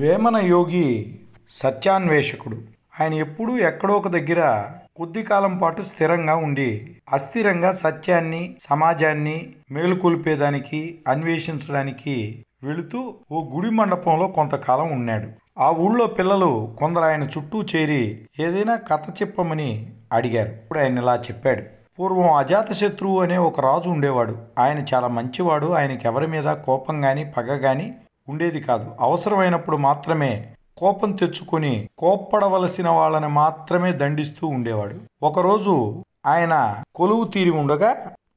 వేమన యోగి సత్యాన్వేషకుడు ఆయన ఎప్పుడూ ఎక్కడో ఒక దగ్గర కొద్ది కాలం పాటు స్థిరంగా ఉండి అస్థిరంగా సత్యాన్ని సమాజాన్ని మేలుకొల్పేదానికి అన్వేషించడానికి వెళుతూ ఓ గుడి మండపంలో కొంతకాలం ఉన్నాడు ఆ ఊళ్ళో పిల్లలు కొందరు ఆయన చుట్టూ చేరి ఏదైనా కథ చెప్పమని అడిగారు ఇప్పుడు ఆయన ఇలా చెప్పాడు పూర్వం అజాతశత్రువు అనే ఒక రాజు ఉండేవాడు ఆయన చాలా మంచివాడు ఆయనకి ఎవరి మీద కోపం కానీ పగ కానీ ఉండేది కాదు అవసరమైనప్పుడు మాత్రమే కోపం తెచ్చుకొని కోప్పడవలసిన వాళ్ళని మాత్రమే దండిస్తూ ఉండేవాడు ఒకరోజు ఆయన కొలువు తీరి ఉండగా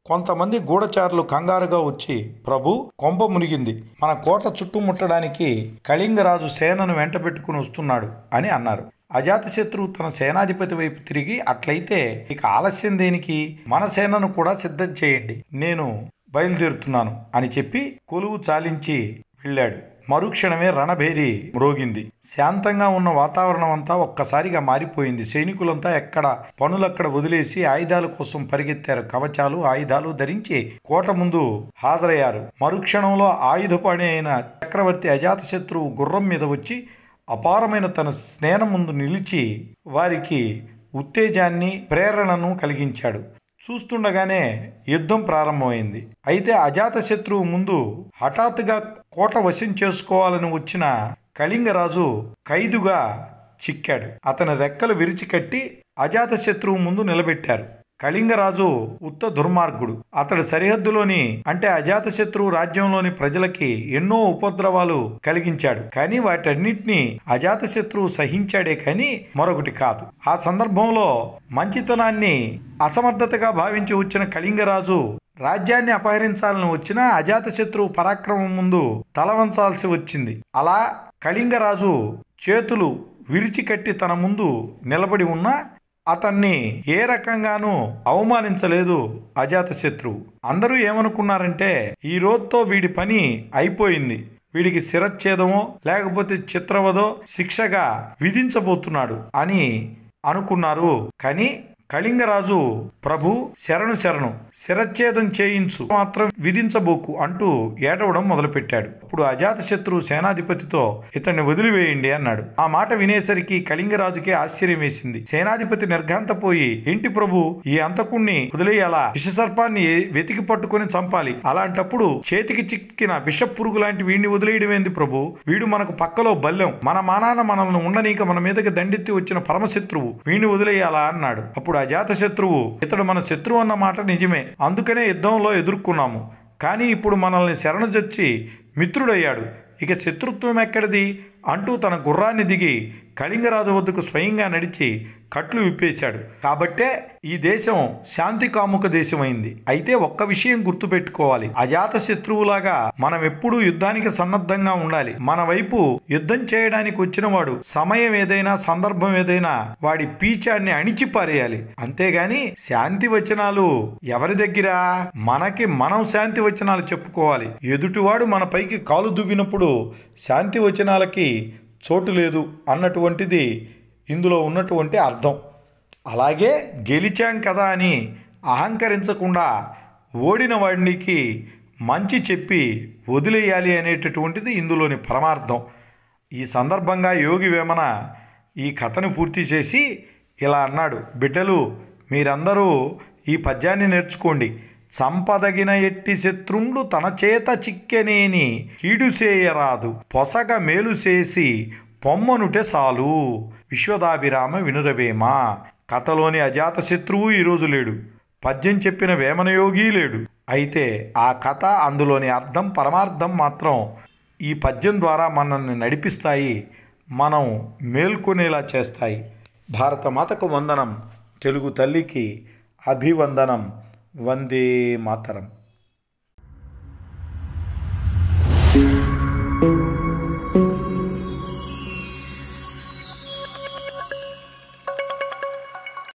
కొంతమంది గూఢచారులు కంగారుగా వచ్చి ప్రభు కొంప మునిగింది మన కోట చుట్టుముట్టడానికి కళింగరాజు సేనను వెంటబెట్టుకుని వస్తున్నాడు అని అన్నారు అజాతశత్రువు తన సేనాధిపతి వైపు తిరిగి అట్లయితే ఇక ఆలస్యం దేనికి మన సేనను కూడా సిద్ధం చేయండి నేను బయలుదేరుతున్నాను అని చెప్పి కొలువు చాలించి వెళ్ళాడు మరుక్షణమే రణభేరి మ్రోగింది శాంతంగా ఉన్న వాతావరణం అంతా ఒక్కసారిగా మారిపోయింది సైనికులంతా ఎక్కడ పనులక్కడ వదిలేసి ఆయుధాల కోసం పరిగెత్తారు కవచాలు ఆయుధాలు ధరించి కోట ముందు హాజరయ్యారు మరుక్షణంలో ఆయుధపాణి అయిన చక్రవర్తి అజాతశత్రువు గుర్రం మీద వచ్చి అపారమైన తన స్నేహం ముందు నిలిచి వారికి ఉత్తేజాన్ని ప్రేరణను కలిగించాడు చూస్తుండగానే యుద్ధం ప్రారంభమైంది అయితే అజాతశత్రువు ముందు హఠాత్తుగా కోట వశం చేసుకోవాలని వచ్చిన కళింగరాజు ఖైదుగా చిక్కాడు అతని రెక్కలు విరిచి కట్టి అజాతశత్రువు ముందు నిలబెట్టారు కళింగరాజు ఉత్త దుర్మార్గుడు అతడు సరిహద్దులోని అంటే అజాతశత్రువు రాజ్యంలోని ప్రజలకి ఎన్నో ఉపద్రవాలు కలిగించాడు కానీ వాటన్నిటిని అజాతశత్రువు సహించాడే కానీ మరొకటి కాదు ఆ సందర్భంలో మంచితనాన్ని అసమర్థతగా భావించి వచ్చిన కళింగరాజు రాజ్యాన్ని అపహరించాలని వచ్చిన అజాతశత్రువు పరాక్రమం ముందు తలవంచాల్సి వచ్చింది అలా కళింగరాజు చేతులు కట్టి తన ముందు నిలబడి ఉన్న అతన్ని ఏ రకంగానూ అవమానించలేదు అజాతశత్రువు అందరూ ఏమనుకున్నారంటే ఈ రోజుతో వీడి పని అయిపోయింది వీడికి శిరచ్ఛేదమో లేకపోతే చిత్రవదో శిక్షగా విధించబోతున్నాడు అని అనుకున్నారు కానీ కళింగరాజు ప్రభు శరణు శరణు శిరచ్ఛేదం చేయించు మాత్రం విధించబోకు అంటూ ఏడవడం మొదలుపెట్టాడు అప్పుడు అజాతశత్రు సేనాధిపతితో ఇతన్ని వదిలివేయండి అన్నాడు ఆ మాట వినేసరికి కళింగరాజుకే ఆశ్చర్యం వేసింది సేనాధిపతి నిర్ఘాంతపోయి ఇంటి ప్రభు ఈ అంతకుణ్ణి వదిలేయాలా విషసర్పాన్ని వెతికి పట్టుకుని చంపాలి అలాంటప్పుడు చేతికి చిక్కిన విష పురుగు లాంటి వీడిని వదిలేయడమేంది ప్రభు వీడు మనకు పక్కలో బల్లెం మన మానాన మనల్ని ఉండనీక మన మీదకి దండెత్తి వచ్చిన పరమశత్రువు వీడిని వదిలేయాలా అన్నాడు అప్పుడు శత్రువు ఇతడు మన శత్రువు అన్న మాట నిజమే అందుకనే యుద్ధంలో ఎదుర్కొన్నాము కానీ ఇప్పుడు మనల్ని శరణు శరణజొచ్చి మిత్రుడయ్యాడు ఇక శత్రుత్వం ఎక్కడిది అంటూ తన గుర్రాన్ని దిగి కళింగరాజు వద్దకు స్వయంగా నడిచి కట్లు విప్పేశాడు కాబట్టే ఈ దేశం శాంతి కాముక దేశమైంది అయితే ఒక్క విషయం గుర్తుపెట్టుకోవాలి అజాత శత్రువులాగా మనం ఎప్పుడూ యుద్ధానికి సన్నద్ధంగా ఉండాలి మన వైపు యుద్ధం చేయడానికి వచ్చినవాడు సమయం ఏదైనా సందర్భం ఏదైనా వాడి పీచాన్ని అణిచి పారేయాలి అంతేగాని శాంతి వచనాలు ఎవరి దగ్గర మనకి మనం శాంతి వచనాలు చెప్పుకోవాలి ఎదుటివాడు మన పైకి కాలు దువ్వినప్పుడు శాంతి వచనాలకి చోటు లేదు అన్నటువంటిది ఇందులో ఉన్నటువంటి అర్థం అలాగే గెలిచాం కదా అని అహంకరించకుండా ఓడిన వాడికి మంచి చెప్పి వదిలేయాలి అనేటటువంటిది ఇందులోని పరమార్థం ఈ సందర్భంగా యోగి వేమన ఈ కథను పూర్తి చేసి ఇలా అన్నాడు బిడ్డలు మీరందరూ ఈ పద్యాన్ని నేర్చుకోండి సంపదగిన ఎట్టి శత్రుండు తన చేత చిక్కెనేని కీడుసేయరాదు పొసగ మేలు చేసి పొమ్మనుటే చాలు విశ్వదాభిరామ వినురవేమ కథలోని అజాత శత్రువు ఈరోజు లేడు పద్యం చెప్పిన వేమనయోగి లేడు అయితే ఆ కథ అందులోని అర్థం పరమార్థం మాత్రం ఈ పద్యం ద్వారా మనల్ని నడిపిస్తాయి మనం మేల్కొనేలా చేస్తాయి భారతమాతకు వందనం తెలుగు తల్లికి అభివందనం வந்தே மாதரம்